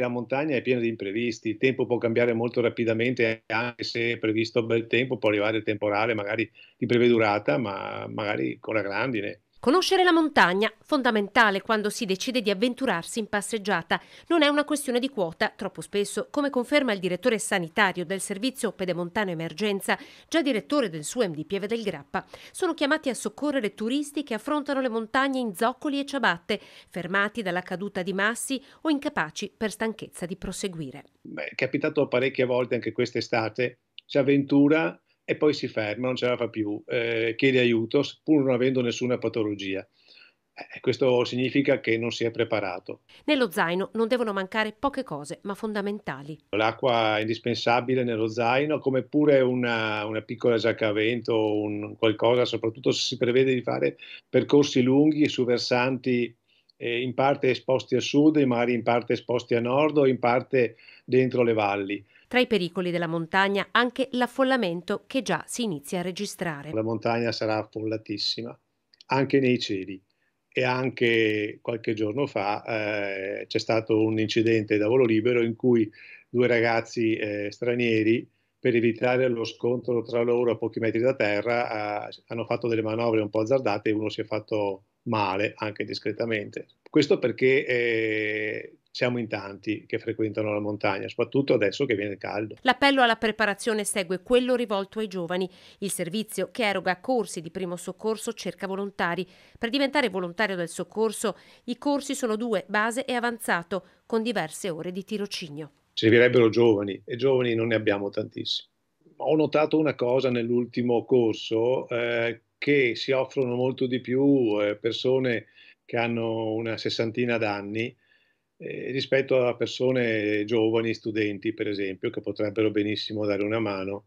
la montagna è piena di imprevisti, il tempo può cambiare molto rapidamente, anche se è previsto bel tempo, può arrivare temporale magari di breve durata, ma magari con la grandine. Conoscere la montagna, fondamentale quando si decide di avventurarsi in passeggiata, non è una questione di quota, troppo spesso, come conferma il direttore sanitario del servizio Pedemontano Emergenza, già direttore del suo MD Pieve del Grappa. Sono chiamati a soccorrere turisti che affrontano le montagne in zoccoli e ciabatte, fermati dalla caduta di massi o incapaci per stanchezza di proseguire. Beh, è capitato parecchie volte anche quest'estate, si avventura e poi si ferma, non ce la fa più, eh, chiede aiuto pur non avendo nessuna patologia. Eh, questo significa che non si è preparato. Nello zaino non devono mancare poche cose, ma fondamentali. L'acqua è indispensabile nello zaino, come pure una, una piccola giacca a vento, un qualcosa, soprattutto se si prevede di fare percorsi lunghi su versanti eh, in parte esposti a sud, mari in parte esposti a nord o in parte dentro le valli. Tra i pericoli della montagna anche l'affollamento che già si inizia a registrare. La montagna sarà affollatissima, anche nei cieli. E anche qualche giorno fa eh, c'è stato un incidente da volo libero in cui due ragazzi eh, stranieri, per evitare lo scontro tra loro a pochi metri da terra, eh, hanno fatto delle manovre un po' azzardate e uno si è fatto male, anche discretamente. Questo perché eh, siamo in tanti che frequentano la montagna, soprattutto adesso che viene caldo. L'appello alla preparazione segue quello rivolto ai giovani. Il servizio che eroga corsi di primo soccorso cerca volontari. Per diventare volontario del soccorso i corsi sono due, base e avanzato, con diverse ore di tirocinio. Servirebbero giovani e giovani non ne abbiamo tantissimi. Ho notato una cosa nell'ultimo corso eh, che si offrono molto di più eh, persone che hanno una sessantina d'anni eh, rispetto a persone giovani, studenti per esempio, che potrebbero benissimo dare una mano